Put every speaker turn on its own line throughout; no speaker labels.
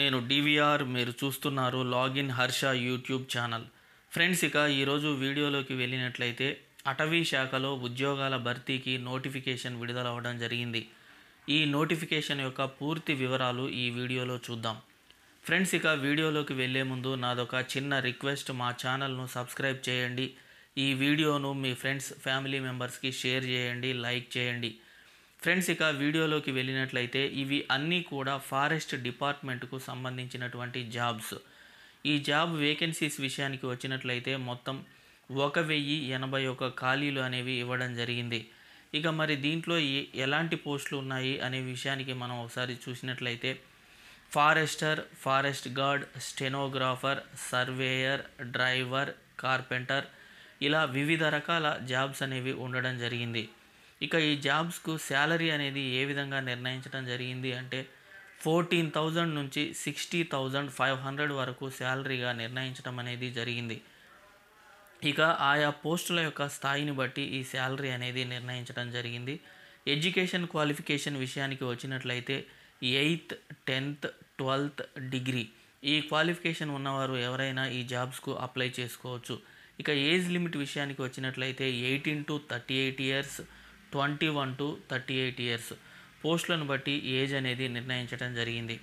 నేను డివిఆర్ మీరు చూస్తున్నారు login Harsha YouTube channel friends ఇక ఈరోజు వీడియోలోకి వెళ్ళినట్లయితే అటవీ శాఖలో ఉద్యోగాల భర్తీకి నోటిఫికేషన్ విడుదల జరిగింది ఈ నోటిఫికేషన్ యొక్క పూర్తి వివరాలు ఈ వీడియోలో చూద్దాం ఫ్రెండ్స్ ఇక వీడియోలోకి వెళ్ళే ముందు నాదొక చిన్న రిక్వెస్ట్ మా ఛానల్ను సబ్స్క్రైబ్ చేయండి ఈ వీడియోను మీ ఫ్రెండ్స్ ఫ్యామిలీ మెంబర్స్కి షేర్ చేయండి లైక్ చేయండి ఫ్రెండ్స్ ఇక వీడియోలోకి వెళ్ళినట్లయితే ఇవి అన్నీ కూడా ఫారెస్ట్ డిపార్ట్మెంట్కు సంబంధించినటువంటి జాబ్స్ ఈ జాబ్ వేకెన్సీస్ విషయానికి వచ్చినట్లయితే మొత్తం ఒక వెయ్యి ఎనభై ఒక ఖాళీలు అనేవి ఇవ్వడం జరిగింది ఇక మరి దీంట్లో ఎలాంటి పోస్టులు ఉన్నాయి అనే విషయానికి మనం ఒకసారి చూసినట్లయితే forester forest guard stenographer surveyor driver carpenter ఇలా వివిధ రకాల జాబ్స్ అనేవి ఉండడం జరిగింది ఇక ఈ జాబ్స్కు శాలరీ అనేది ఏ విధంగా నిర్ణయించడం జరిగింది అంటే ఫోర్టీన్ థౌజండ్ నుంచి సిక్స్టీ థౌజండ్ ఫైవ్ హండ్రెడ్ వరకు శాలరీగా నిర్ణయించడం అనేది జరిగింది ఇక ఆయా పోస్టుల యొక్క స్థాయిని బట్టి ఈ శాలరీ అనేది నిర్ణయించడం జరిగింది ఎడ్యుకేషన్ క్వాలిఫికేషన్ విషయానికి వచ్చినట్లయితే ఎయిత్ టెన్త్ ట్వెల్త్ డిగ్రీ ఈ క్వాలిఫికేషన్ ఉన్నవారు ఎవరైనా ఈ జాబ్స్కు అప్లై చేసుకోవచ్చు ఇక ఏజ్ లిమిట్ విషయానికి వచ్చినట్లయితే eighteen to thirty eight years twenty one to thirty eight years పోస్టులను బట్టి ఏజ్ అనేది నిర్ణయించడం జరిగింది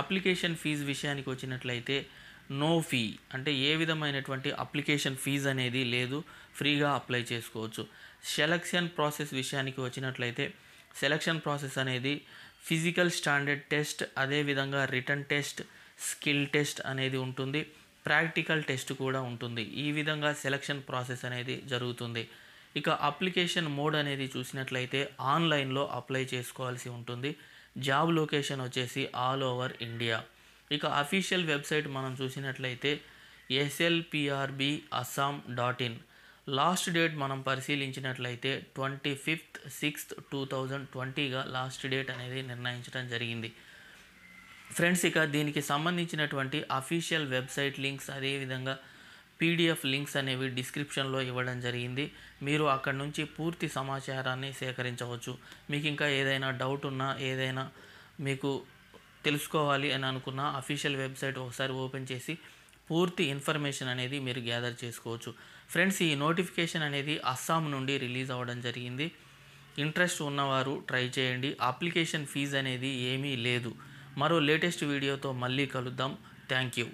అప్లికేషన్ ఫీజు విషయానికి వచ్చినట్లయితే నో ఫీ అంటే ఏ విధమైనటువంటి అప్లికేషన్ ఫీజు అనేది లేదు ఫ్రీగా అప్లై చేసుకోవచ్చు సెలక్షన్ ప్రాసెస్ విషయానికి వచ్చినట్లయితే సెలక్షన్ ప్రాసెస్ అనేది ఫిజికల్ స్టాండర్డ్ టెస్ట్ అదేవిధంగా రిటర్న్ టెస్ట్ స్కిల్ టెస్ట్ అనేది ఉంటుంది ప్రాక్టికల్ టెస్ట్ కూడా ఉంటుంది ఈ విధంగా సెలక్షన్ ప్రాసెస్ అనేది జరుగుతుంది ఇక అప్లికేషన్ మోడ్ అనేది చూసినట్లయితే ఆన్లైన్లో అప్లై చేసుకోవాల్సి ఉంటుంది జాబ్ లొకేషన్ వచ్చేసి ఆల్ ఓవర్ ఇండియా ఇక అఫీషియల్ వెబ్సైట్ మనం చూసినట్లయితే SLPRB Assam dot in last date మనం పరిశీలించినట్లయితే twenty fifth sixth two thousand ట్వంటీగా లాస్ట్ డేట్ అనేది నిర్ణయించడం జరిగింది ఫ్రెండ్స్ ఇక దీనికి సంబంధించినటువంటి అఫీషియల్ వెబ్సైట్ లింక్స్ అదేవిధంగా పీడిఎఫ్ లింక్స్ అనేవి డిస్క్రిప్షన్లో ఇవ్వడం జరిగింది మీరు అక్కడ నుంచి పూర్తి సమాచారాన్ని సేకరించవచ్చు మీకు ఇంకా ఏదైనా డౌట్ ఉన్నా ఏదైనా మీకు తెలుసుకోవాలి అని అనుకున్న అఫీషియల్ వెబ్సైట్ ఒకసారి ఓపెన్ చేసి పూర్తి ఇన్ఫర్మేషన్ అనేది మీరు గ్యాదర్ చేసుకోవచ్చు ఫ్రెండ్స్ ఈ నోటిఫికేషన్ అనేది అస్సాం నుండి రిలీజ్ అవ్వడం జరిగింది ఇంట్రెస్ట్ ఉన్నవారు ట్రై చేయండి అప్లికేషన్ ఫీజు అనేది ఏమీ లేదు మరో లేటెస్ట్ వీడియోతో మళ్ళీ కలుద్దాం థ్యాంక్ యూ